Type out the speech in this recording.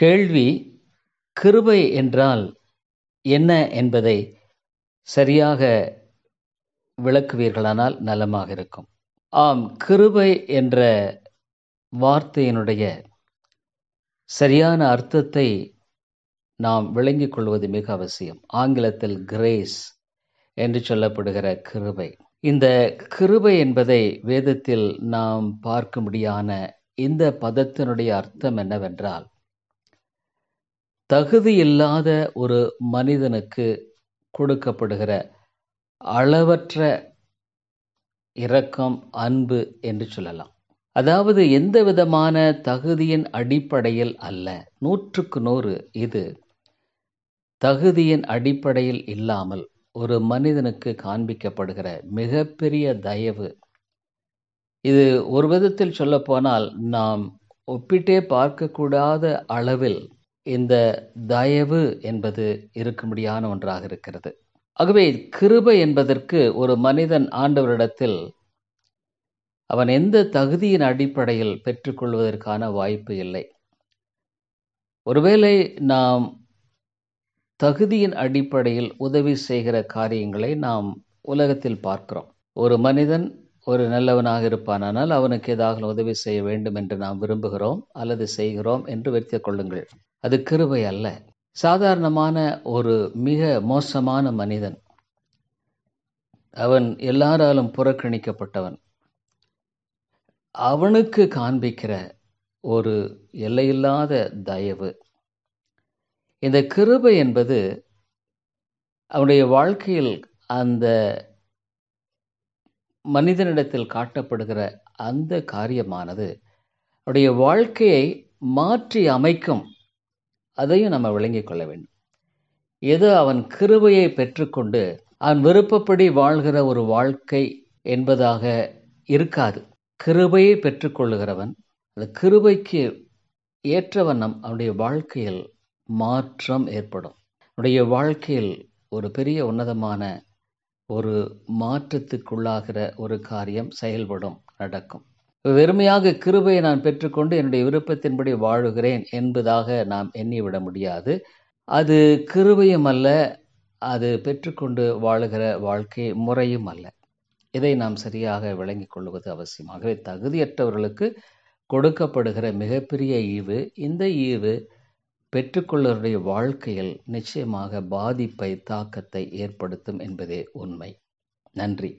கேள்வி கிருபை என்றால் என்ன என்பதை சரியாக விளக்குவீர்களானால் நலமாக இருக்கும் ஆம் கிருபை என்ற வார்த்தையினுடைய சரியான அர்த்தத்தை நாம் விளங்கிக் கொள்வது மிக அவசியம் ஆங்கிலத்தில் கிரேஸ் என்று சொல்லப்படுகிற கிருபை இந்த கிருபை என்பதை வேதத்தில் நாம் பார்க்கும்படியான இந்த பதத்தினுடைய அர்த்தம் என்னவென்றால் தகுதி இல்லாத ஒரு மனிதனுக்கு கொடுக்கப்படுகிற அளவற்ற இரக்கம் அன்பு என்று சொல்லலாம் அதாவது எந்த விதமான தகுதியின் அடிப்படையில் அல்ல நூற்றுக்கு நூறு இது தகுதியின் அடிப்படையில் இல்லாமல் ஒரு மனிதனுக்கு காண்பிக்கப்படுகிற மிகப்பெரிய தயவு இது ஒரு விதத்தில் சொல்லப்போனால் நாம் ஒப்பிட்டே பார்க்கக்கூடாத அளவில் இந்த தயவு என்பது இருக்கும்படியான ஒன்றாக இருக்கிறது ஆகவே கிருபை என்பதற்கு ஒரு மனிதன் ஆண்டவரிடத்தில் அவன் எந்த தகுதியின் அடிப்படையில் பெற்றுக்கொள்வதற்கான வாய்ப்பு இல்லை ஒருவேளை நாம் தகுதியின் அடிப்படையில் உதவி செய்கிற காரியங்களை நாம் உலகத்தில் பார்க்கிறோம் ஒரு மனிதன் ஒரு நல்லவனாக இருப்பானானால் அவனுக்கு ஏதாவது உதவி செய்ய வேண்டும் என்று நாம் விரும்புகிறோம் அல்லது செய்கிறோம் என்று வைத்துக் கொள்ளுங்கள் அது கிருபை அல்ல சாதாரணமான ஒரு மிக மோசமான மனிதன் அவன் எல்லாராலும் புறக்கணிக்கப்பட்டவன் அவனுக்கு காண்பிக்கிற ஒரு எல்லையில்லாத தயவு இந்த கிருபை என்பது அவனுடைய வாழ்க்கையில் அந்த மனிதனிடத்தில் காட்டப்படுகிற அந்த காரியமானது அவருடைய வாழ்க்கையை மாற்றி அமைக்கும் அதையும் நம்ம விளங்கிக் கொள்ள வேண்டும் எது அவன் கிருபையை பெற்றுக்கொண்டு அவன் விருப்பப்படி வாழ்கிற ஒரு வாழ்க்கை என்பதாக இருக்காது கிருபையை பெற்றுக்கொள்ளுகிறவன் அந்த கிருபைக்கு ஏற்ற அவனுடைய வாழ்க்கையில் மாற்றம் ஏற்படும் அவனுடைய வாழ்க்கையில் ஒரு பெரிய உன்னதமான ஒரு மாற்றத்துக்குள்ளாகிற ஒரு காரியம் செயல்படும் நடக்கும் வெறுமையாக கிருபையை நான் பெற்றுக்கொண்டு என்னுடைய விருப்பத்தின்படி வாழுகிறேன் என்பதாக நாம் எண்ணிவிட முடியாது அது கிருபையும் அல்ல அது பெற்றுக்கொண்டு வாழுகிற வாழ்க்கை முறையும் அல்ல இதை நாம் சரியாக விளங்கிக் கொள்வது அவசியமாகவே தகுதியற்றவர்களுக்கு கொடுக்கப்படுகிற மிகப்பெரிய ஈவு இந்த ஈவு பெற்றுக்கொள்ளருடைய வாழ்க்கையில் நிச்சயமாக பாதிப்பை தாக்கத்தை ஏற்படுத்தும் என்பதே உண்மை நன்றி